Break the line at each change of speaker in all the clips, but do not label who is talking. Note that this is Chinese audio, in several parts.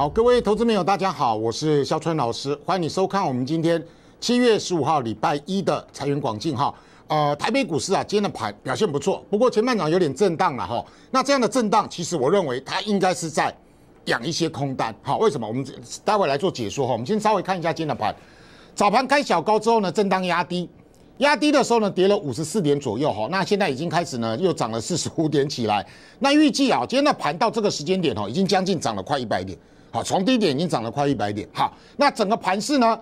好，各位投资朋友，大家好，我是肖春老师，欢迎你收看我们今天七月十五号礼拜一的财源广进哈。呃，台北股市啊，今天的盘表现不错，不过前半场有点震荡了哈。那这样的震荡，其实我认为它应该是在养一些空单。好，为什么？我们待会来做解说哈。我们先稍微看一下今天的盘，早盘开小高之后呢，震荡压低，压低的时候呢，跌了五十四点左右哈。那现在已经开始呢，又涨了四十五点起来。那预计啊，今天的盘到这个时间点哦，已经将近涨了快一百点。好，从低点已经涨了快一百点。好，那整个盘市呢？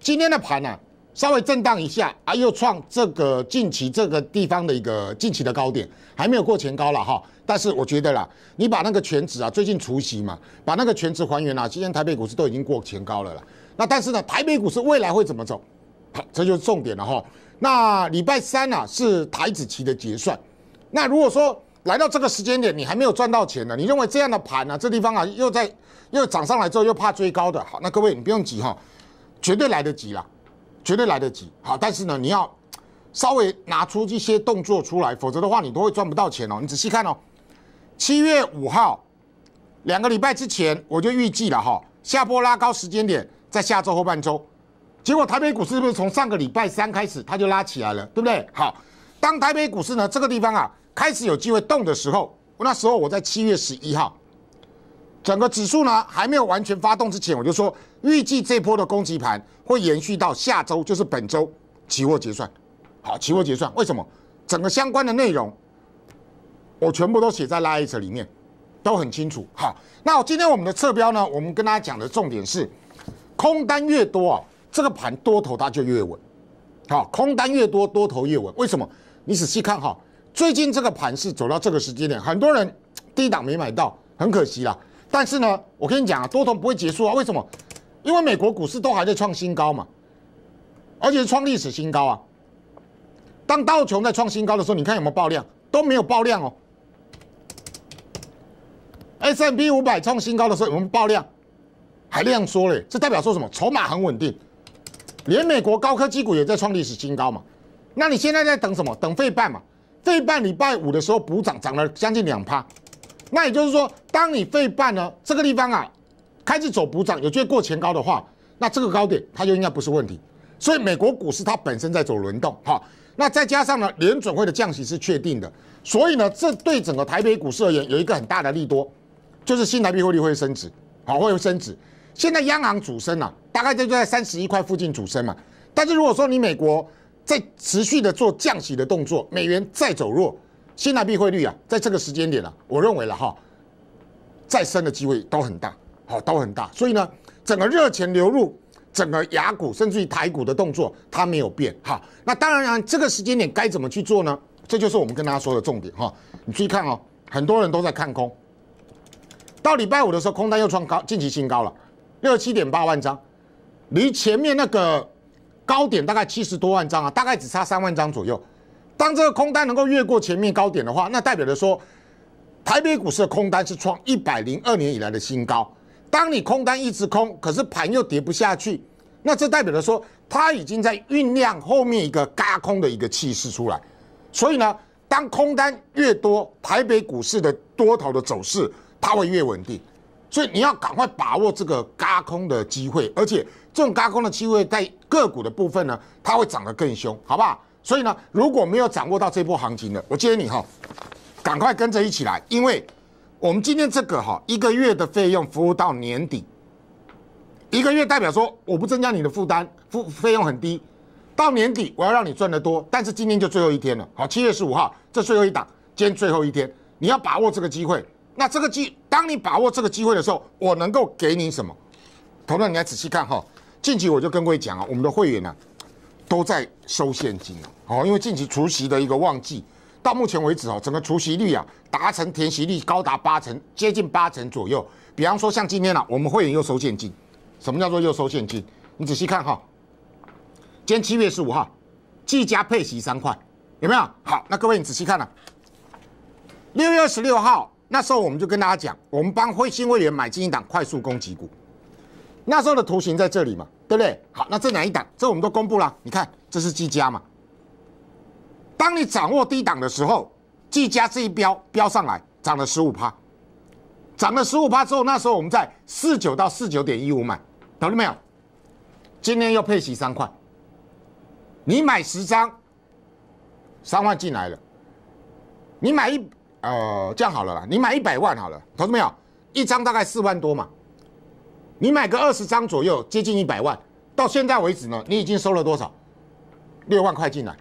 今天的盘呢，稍微震荡一下啊，又创这个近期这个地方的一个近期的高点，还没有过前高了哈。但是我觉得啦，你把那个全指啊，最近除夕嘛，把那个全指还原啊，今天台北股市都已经过前高了啦。那但是呢，台北股市未来会怎么走？好，这就是重点了哈。那礼拜三呢是台子期的结算。那如果说来到这个时间点，你还没有赚到钱呢，你认为这样的盘呢，这地方啊又在？又涨上来之后又怕追高的，好，那各位你不用急哈，绝对来得及了，绝对来得及。好，但是呢，你要稍微拿出一些动作出来，否则的话你都会赚不到钱哦。你仔细看哦，七月五号，两个礼拜之前我就预计了哈，下波拉高时间点在下周后半周。结果台北股市是不是从上个礼拜三开始它就拉起来了，对不对？好，当台北股市呢这个地方啊开始有机会动的时候，那时候我在七月十一号。整个指数呢还没有完全发动之前，我就说预计这波的攻击盘会延续到下周，就是本周期货结算。好，期货结算为什么？整个相关的内容我全部都写在 l i g h 里面，都很清楚。好，那今天我们的侧标呢，我们跟大家讲的重点是空单越多啊，这个盘多头它就越稳。好，空单越多，多头越稳。为什么？你仔细看哈，最近这个盘是走到这个时间点，很多人低档没买到，很可惜了。但是呢，我跟你讲啊，多头不会结束啊，为什么？因为美国股市都还在创新高嘛，而且创历史新高啊。当道琼在创新高的时候，你看有没有爆量？都没有爆量哦。S M B 五百创新高的时候，我们爆量，还这样说嘞，这代表说什么？筹码很稳定，连美国高科技股也在创历史新高嘛。那你现在在等什么？等费半嘛。费半礼拜五的时候补涨，涨了将近两趴。那也就是说，当你费半呢这个地方啊，开始走补涨，有机会过前高的话，那这个高点它就应该不是问题。所以美国股市它本身在走轮动哈，那再加上呢联准会的降息是确定的，所以呢这对整个台北股市而言有一个很大的利多，就是新台币汇率会升值，好会升值。现在央行主升啊，大概就在三十一块附近主升嘛，但是如果说你美国在持续的做降息的动作，美元再走弱。新台币汇率啊，在这个时间点了，我认为了哈，再升的机会都很大，好，都很大。所以呢，整个热钱流入，整个雅股甚至于台股的动作，它没有变。哈。那当然这个时间点该怎么去做呢？这就是我们跟大家说的重点哈。你注意看哦，很多人都在看空，到礼拜五的时候，空单又创高，近期新高了，六十七点八万张，离前面那个高点大概七十多万张啊，大概只差三万张左右。当这个空单能够越过前面高点的话，那代表着说，台北股市的空单是创一百零二年以来的新高。当你空单一直空，可是盘又跌不下去，那这代表着说，它已经在酝酿后面一个嘎空的一个气势出来。所以呢，当空单越多，台北股市的多头的走势它会越稳定。所以你要赶快把握这个嘎空的机会，而且这种嘎空的机会在个股的部分呢，它会涨得更凶，好不好？所以呢，如果没有掌握到这波行情的，我建议你哈，赶快跟着一起来，因为我们今天这个哈一个月的费用服务到年底，一个月代表说我不增加你的负担，付费用很低，到年底我要让你赚得多，但是今天就最后一天了，好，七月十五号这最后一档，今天最后一天，你要把握这个机会，那这个机当你把握这个机会的时候，我能够给你什么？同样，你要仔细看哈，近期我就跟各位讲啊，我们的会员呢。都在收现金哦，好，因为近期除夕的一个旺季，到目前为止哦，整个除夕率啊达成填席率高达八成，接近八成左右。比方说像今天啊，我们会员又收现金，什么叫做又收现金？你仔细看哈，今天七月十五号，季佳配息三块，有没有？好，那各位你仔细看了，六月二十六号那时候我们就跟大家讲，我们帮会新会员买进一档快速攻击股，那时候的图形在这里嘛。对不对？好，那这哪一档？这我们都公布了。你看，这是技嘉嘛？当你掌握低档的时候，技嘉这一标标上来，涨了十五趴，涨了十五趴之后，那时候我们在四九到四九点一五买，懂了没有？今天又配齐三块，你买十张，三万进来了。你买一呃，这样好了啦，你买一百万好了，同志们，有？一张大概四万多嘛。你买个二十张左右，接近一百万。到现在为止呢，你已经收了多少？六万块进来，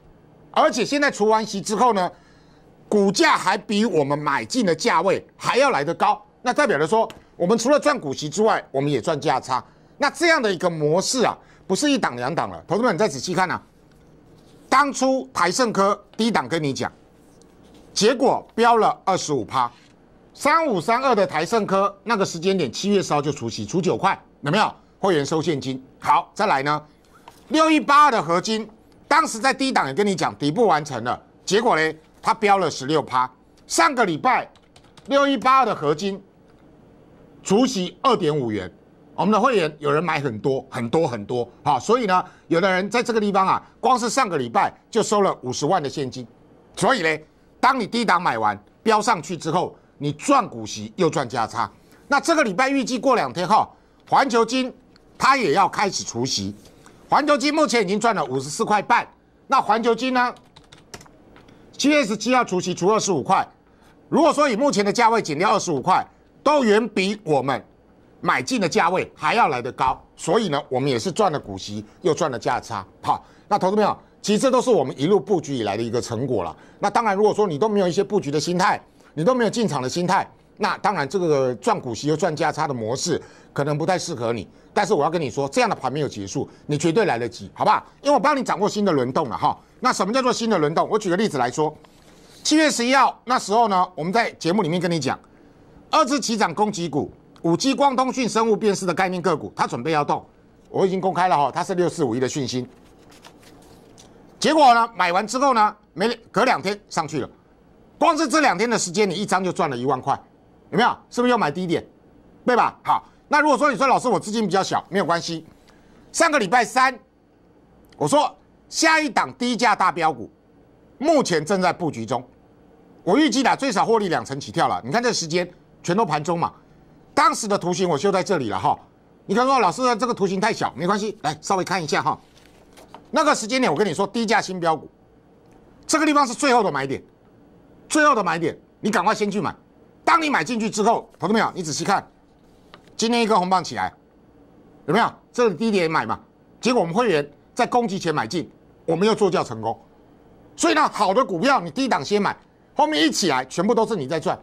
而且现在除完息之后呢，股价还比我们买进的价位还要来得高。那代表着说，我们除了赚股息之外，我们也赚价差。那这样的一个模式啊，不是一档两档了，同志们，你再仔细看啊，当初台盛科低档跟你讲，结果飙了二十五趴。三五三二的台盛科，那个时间点七月十号就除息，除九块，有没有？会员收现金。好，再来呢，六一八二的合金，当时在低档也跟你讲底部完成了，结果呢，它飙了十六趴。上个礼拜，六一八二的合金除息二点五元，我们的会员有人买很多很多很多，好，所以呢，有的人在这个地方啊，光是上个礼拜就收了五十万的现金。所以呢，当你低档买完飙上去之后，你赚股息又赚价差，那这个礼拜预计过两天哈，环球金它也要开始除息。环球金目前已经赚了五十四块半，那环球金呢，七 S 七要除息除二十五块。如果说以目前的价位减掉二十五块，都远比我们买进的价位还要来得高，所以呢，我们也是赚了股息又赚了价差。好，那投资朋友，其实这都是我们一路布局以来的一个成果了。那当然，如果说你都没有一些布局的心态，你都没有进场的心态，那当然这个赚股息又赚价差的模式可能不太适合你。但是我要跟你说，这样的盘没有结束，你绝对来得及，好吧？因为我帮你掌握新的轮动了哈。那什么叫做新的轮动？我举个例子来说，七月十一号那时候呢，我们在节目里面跟你讲，二次起涨攻击股、五 G 光通讯、生物辨识的概念个股，它准备要动，我已经公开了哈，它是六四五一的讯息。结果呢，买完之后呢，没隔两天上去了。光是这两天的时间，你一张就赚了一万块，有没有？是不是又买低点，对吧？好，那如果说你说老师我资金比较小，没有关系。上个礼拜三，我说下一档低价大标股目前正在布局中，我预计啦最少获利两成起跳了。你看这时间全都盘中嘛，当时的图形我就在这里了哈。你刚说老师这个图形太小，没关系，来稍微看一下哈。那个时间点我跟你说，低价新标股这个地方是最后的买点。最后的买点，你赶快先去买。当你买进去之后，同志没有？你仔细看，今天一根红棒起来，有没有？这是低点买嘛。结果我们会员在攻击前买进，我们又做价成功。所以呢，好的股票你低档先买，后面一起来全部都是你在赚，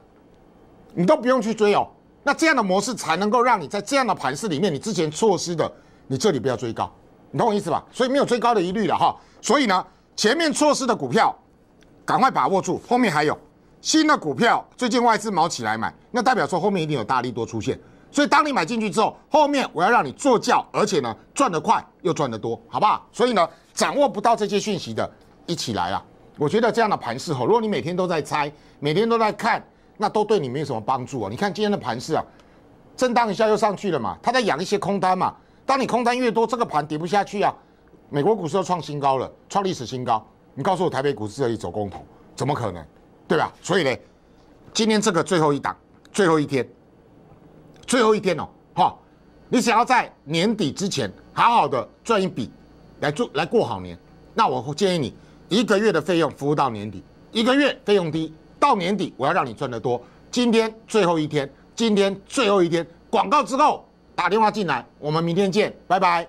你都不用去追哦。那这样的模式才能够让你在这样的盘式里面，你之前错失的，你这里不要追高，你懂我意思吧？所以没有追高的疑虑了哈。所以呢，前面错失的股票。赶快把握住，后面还有新的股票，最近外资毛起来买，那代表说后面一定有大力多出现，所以当你买进去之后，后面我要让你做轿，而且呢赚得快又赚得多，好不好？所以呢掌握不到这些讯息的，一起来啊！我觉得这样的盘势吼，如果你每天都在猜，每天都在看，那都对你没有什么帮助啊！你看今天的盘势啊，震荡一下又上去了嘛，它在养一些空单嘛，当你空单越多，这个盘跌不下去啊！美国股市又创新高了，创历史新高。你告诉我台北股市这里走公投，怎么可能？对吧？所以呢，今天这个最后一档，最后一天，最后一天哦，哈！你想要在年底之前好好的赚一笔，来做来过好年，那我建议你一个月的费用服务到年底，一个月费用低，到年底我要让你赚得多。今天最后一天，今天最后一天，广告之后打电话进来，我们明天见，拜拜。